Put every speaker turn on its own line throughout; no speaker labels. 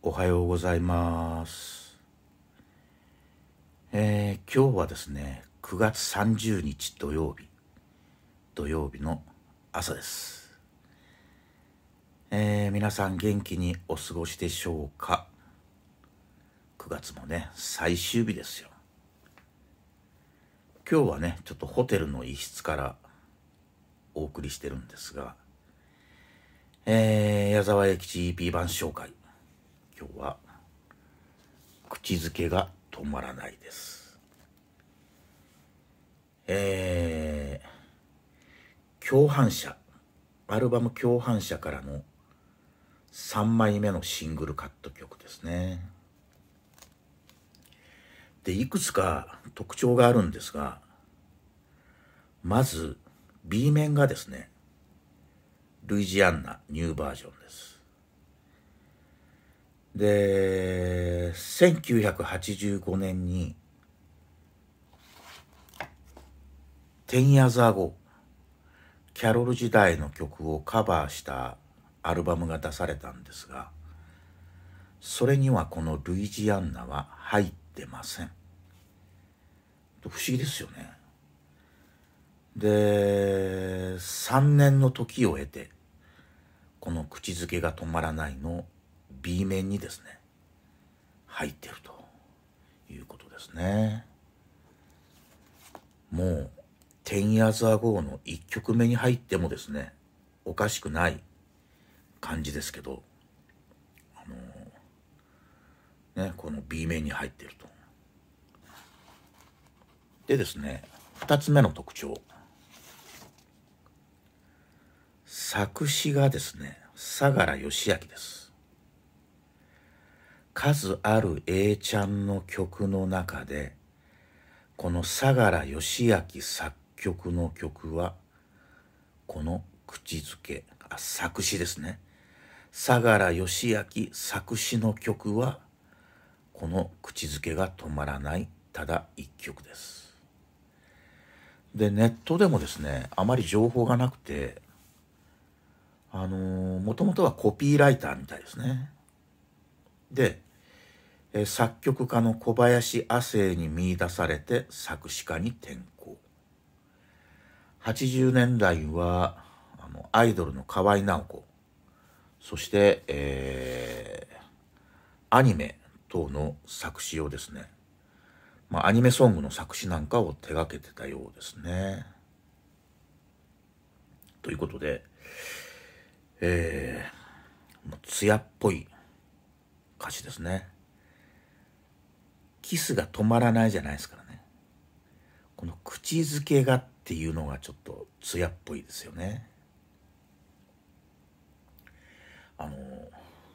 おはようございます。えー、今日はですね、9月30日土曜日、土曜日の朝です。えー、皆さん元気にお過ごしでしょうか ?9 月もね、最終日ですよ。今日はね、ちょっとホテルの一室からお送りしてるんですが、えー、矢沢永吉 EP 版紹介。今日は口づけが止まらないですえー、共犯者アルバム「共犯者」からの3枚目のシングルカット曲ですねでいくつか特徴があるんですがまず B 面がですねルイジアンナニューバージョンですで、1985年に、テンヤザーゴ、キャロル時代の曲をカバーしたアルバムが出されたんですが、それにはこのルイジアンナは入ってません。不思議ですよね。で、3年の時を経て、この口づけが止まらないの B 面にですね入ってるということですねもう「10 y e a s Ago」の1曲目に入ってもですねおかしくない感じですけどあのねこの B 面に入ってるとでですね2つ目の特徴作詞がですね相良義明です数ある A ちゃんの曲の中でこの相良義明作曲の曲はこの口づけあ作詞ですね相良義明作詞の曲はこの口づけが止まらないただ一曲ですでネットでもですねあまり情報がなくてあのー、もともとはコピーライターみたいですねでえ作曲家の小林亜生に見出されて作詞家に転向80年代はあのアイドルの河合直子そして、えー、アニメ等の作詞をですね、まあ、アニメソングの作詞なんかを手がけてたようですね。ということで、えー、艶っぽい歌詞ですね。キスが止まらないじゃないですからねこの口づけがっていうのがちょっとヤっぽいですよねあの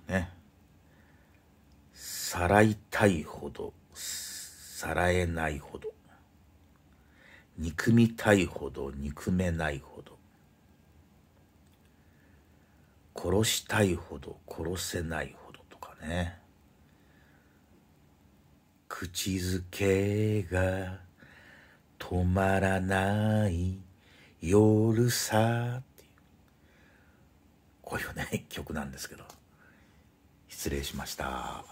ねさらいたいほどさらえないほど憎みたいほど憎めないほど殺したいほど殺せないほどとかね口づけが止まらない夜さってこういうね曲なんですけど失礼しました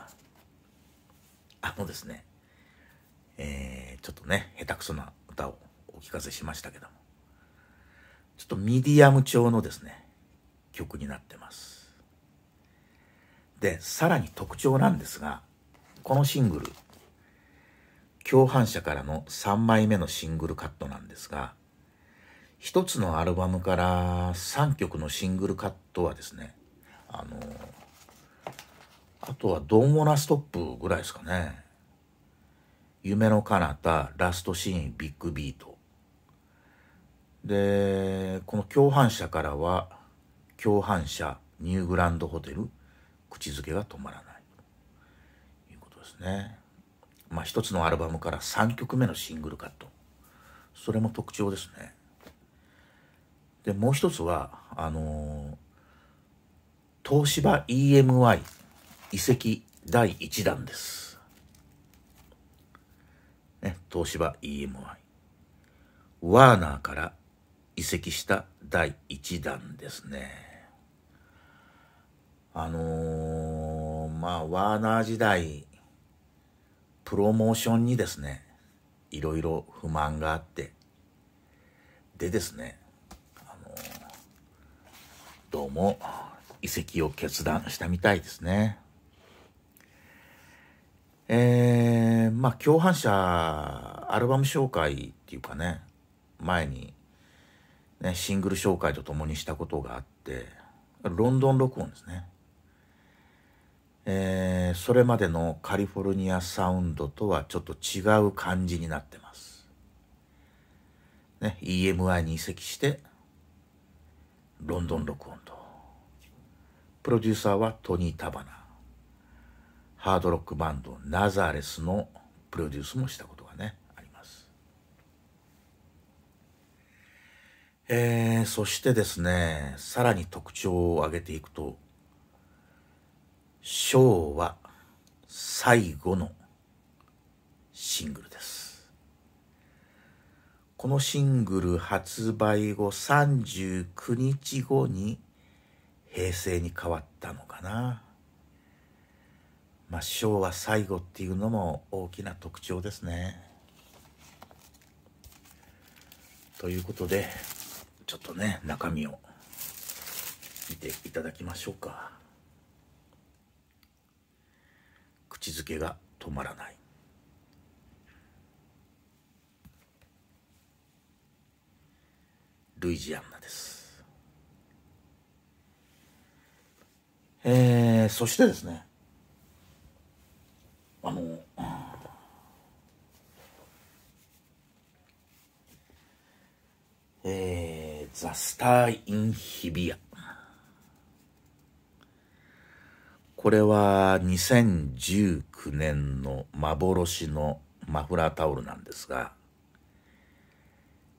あのですねえー、ちょっとね下手くそな歌をお聞かせしましたけどもちょっとミディアム調のですね曲になってますでさらに特徴なんですがこのシングル共犯者からの3枚目のシングルカットなんですが、一つのアルバムから3曲のシングルカットはですね、あの、あとはドンモナストップぐらいですかね。夢の彼方、ラストシーン、ビッグビート。で、この共犯者からは、共犯者、ニューグランドホテル、口づけが止まらない。ということですね。まあ、一つのアルバムから3曲目のシングルカットそれも特徴ですねでもう一つはあのー、東芝 e m y 移籍第1弾です、ね、東芝 e m y ワーナーから移籍した第1弾ですねあのー、まあワーナー時代プロモーションにですね、いろいろ不満があって、でですね、あの、どうも、移籍を決断したみたいですね。えー、まあ、共犯者、アルバム紹介っていうかね、前に、ね、シングル紹介とともにしたことがあって、ロンドン録音ですね。えー、それまでのカリフォルニアサウンドとはちょっと違う感じになってます。ね、EMI に移籍して、ロンドン録音と。プロデューサーはトニー・タバナ。ハードロックバンドナザーレスのプロデュースもしたことがね、あります。えー、そしてですね、さらに特徴を挙げていくと、昭和最後のシングルですこのシングル発売後39日後に平成に変わったのかなまあ昭和最後っていうのも大きな特徴ですねということでちょっとね中身を見ていただきましょうか。口づけが止まらないルイジアンナですえー、そしてですねあの、うん、えー、ザ・スター・イン・ヒビアこれは2019年の幻のマフラータオルなんですが、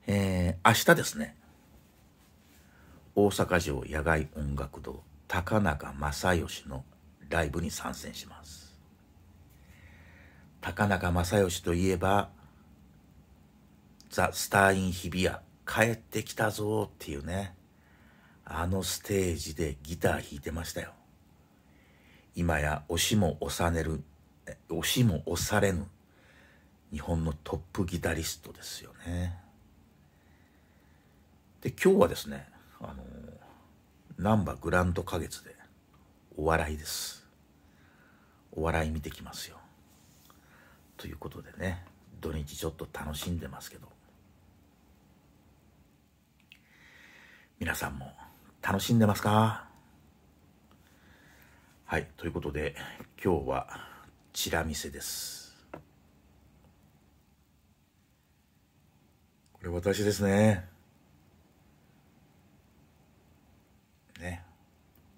えー、明日ですね、大阪城野外音楽堂高中正義のライブに参戦します。高中正義といえば、ザ・スター・イン・日比谷、帰ってきたぞっていうね、あのステージでギター弾いてましたよ。今や押しも押される、押しも押されぬ、日本のトップギタリストですよね。で、今日はですね、あの、難波グランド花月で、お笑いです。お笑い見てきますよ。ということでね、土日ちょっと楽しんでますけど、皆さんも楽しんでますかはい、ということで今日はチラ見せです。これ私ですね。ね。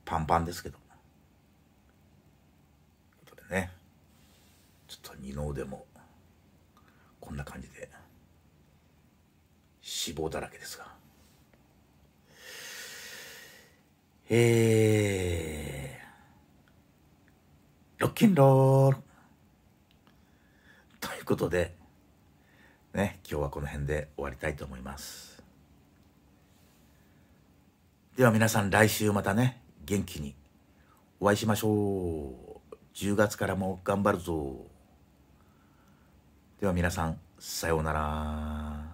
パンパンですけど。ということでね。ちょっと二の腕もこんな感じで脂肪だらけですが。えーロッキンロールということで、ね、今日はこの辺で終わりたいと思います。では皆さん来週またね、元気にお会いしましょう。10月からも頑張るぞ。では皆さん、さようなら。